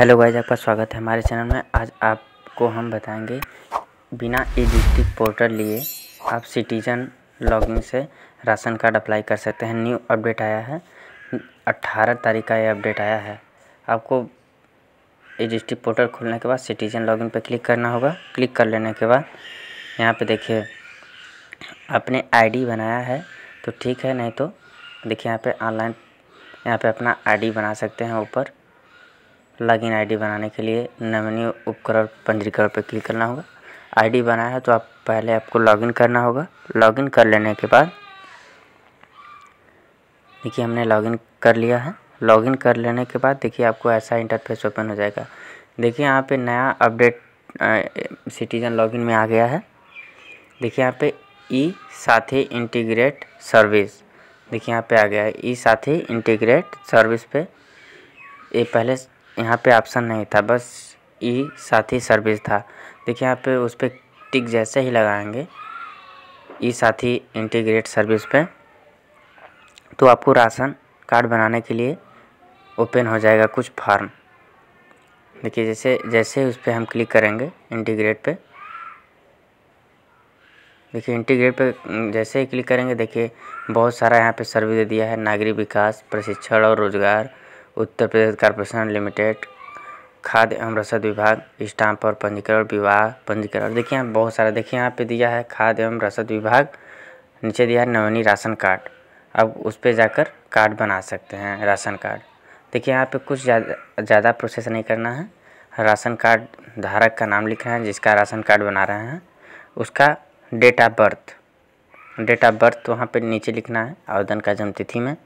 hello guys आपका स्वागत है हमारे चैनल में आज आपको हम बताएंगे बिना ई पोर्टल लिए आप सिटीजन लॉगिन से राशन कार्ड अप्लाई कर सकते हैं न्यू अपडेट आया है 18 तारीख का ये अपडेट आया है आपको ई डिस्ट्रिक्ट पोर्टल खोलने के बाद सिटीजन लॉगिन पर क्लिक करना होगा क्लिक कर लेने के बाद यहाँ पे देखिए आपने आई बनाया है तो ठीक है नहीं तो देखिए यहाँ पर ऑनलाइन यहाँ पर अपना आई बना सकते हैं ऊपर लॉगिन आईडी बनाने के लिए नमनीय उपकरण पंजीकरण पर क्लिक करना होगा आईडी बनाया है तो आप पहले आपको लॉगिन करना होगा लॉगिन कर लेने के बाद देखिए हमने लॉगिन कर लिया है लॉगिन कर लेने के बाद देखिए आपको ऐसा इंटरफेस ओपन हो जाएगा देखिए यहाँ पे नया अपडेट सिटीजन लॉगिन में आ गया है देखिए यहाँ पे ई साथी इंटीग्रेट सर्विस देखिए यहाँ पे आ गया है ई साथी इंटीग्रेट सर्विस पे ये पहले यहाँ पे ऑप्शन नहीं था बस ई साथी सर्विस था देखिए यहाँ पे उस पर टिक जैसे ही लगाएंगे ई साथी इंटीग्रेट सर्विस पे तो आपको राशन कार्ड बनाने के लिए ओपन हो जाएगा कुछ फार्म देखिए जैसे जैसे उस पर हम क्लिक करेंगे इंटीग्रेट पे देखिए इंटीग्रेट पे जैसे ही क्लिक करेंगे देखिए बहुत सारा यहाँ पे सर्विस दे दिया है नागरिक विकास प्रशिक्षण और रोजगार उत्तर प्रदेश कारपोरेशन लिमिटेड खाद एवं रसद विभाग स्टाम्प और पंजीकरण विवाह पंजीकरण देखिए यहाँ बहुत सारा देखिए यहाँ पे दिया है खाद एवं रसद विभाग नीचे दिया है नवनी राशन कार्ड अब उस पर जाकर कार्ड बना सकते हैं राशन कार्ड देखिए यहाँ पे कुछ ज़्यादा ज़्यादा प्रोसेस नहीं करना है राशन कार्ड धारक का नाम लिख रहे हैं जिसका राशन कार्ड बना रहे हैं उसका date of birth date of birth वहाँ पर नीचे लिखना है आवेदन का जन्मतिथि में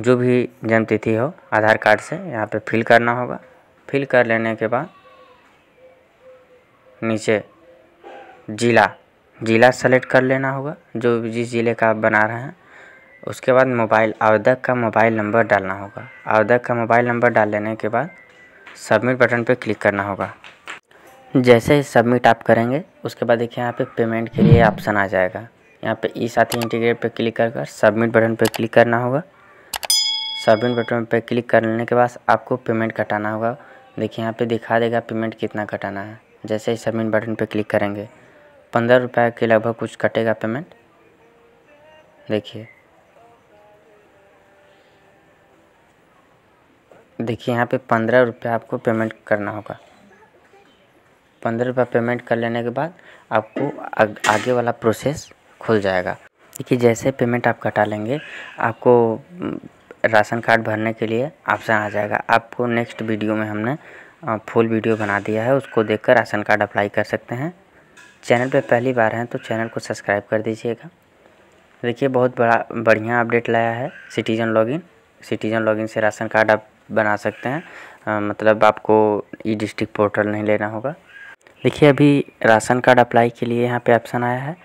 जो भी जन्मतिथि हो आधार कार्ड से यहाँ पे फिल करना होगा फिल कर लेने के बाद नीचे ज़िला ज़िला सेलेक्ट कर लेना होगा जो जिस ज़िले का आप बना रहे हैं उसके बाद मोबाइल आवेदक का मोबाइल नंबर डालना होगा आवेदक का मोबाइल नंबर डाल लेने के बाद सबमिट बटन पर क्लिक करना होगा जैसे ही सबमिट आप करेंगे उसके बाद देखिए यहाँ पे पेमेंट के लिए ऑप्शन आ जाएगा यहाँ पे ई साथी इंटीग्रेट पे क्लिक कर कर सबमिट बटन पे क्लिक करना होगा सबमिट बटन पर क्लिक कर लेने के बाद आपको पेमेंट कटाना होगा देखिए यहाँ पे दिखा देगा पेमेंट कितना कटाना है जैसे ही सबमिट बटन पर क्लिक करेंगे पंद्रह रुपये के लगभग कुछ कटेगा पेमेंट देखिए देखिए यहाँ पे पंद्रह रुपये आपको पेमेंट करना होगा पंद्रह रुपये पेमेंट कर लेने के बाद आपको आगे वाला प्रोसेस खुल जाएगा देखिए जैसे पेमेंट आप कटा लेंगे आपको राशन कार्ड भरने के लिए ऑप्शन आ जाएगा आपको नेक्स्ट वीडियो में हमने फुल वीडियो बना दिया है उसको देखकर राशन कार्ड अप्लाई कर सकते हैं चैनल पर पहली बार हैं तो चैनल को सब्सक्राइब कर दीजिएगा देखिए बहुत बड़ा बढ़िया अपडेट लाया है सिटीज़न लॉगिन सिटीज़न लॉगिन से राशन कार्ड आप बना सकते हैं आ, मतलब आपको ई डिस्ट्रिक्ट पोर्टल नहीं लेना होगा देखिए अभी राशन कार्ड अप्लाई के लिए यहाँ पे ऑप्शन आया है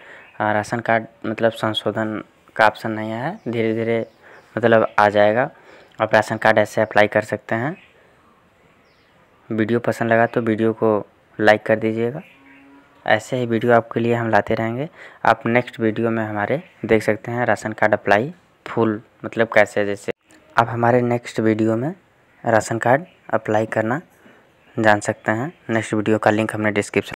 आ, राशन कार्ड मतलब संशोधन का ऑप्शन नहीं आया है धीरे धीरे मतलब आ जाएगा आप राशन कार्ड ऐसे अप्लाई कर सकते हैं वीडियो पसंद लगा तो वीडियो को लाइक कर दीजिएगा ऐसे ही वीडियो आपके लिए हम लाते रहेंगे आप नेक्स्ट वीडियो में हमारे देख सकते हैं राशन कार्ड अप्लाई फुल मतलब कैसे जैसे आप हमारे नेक्स्ट वीडियो में राशन कार्ड अप्लाई करना जान सकते हैं नेक्स्ट वीडियो का लिंक हमने डिस्क्रिप्शन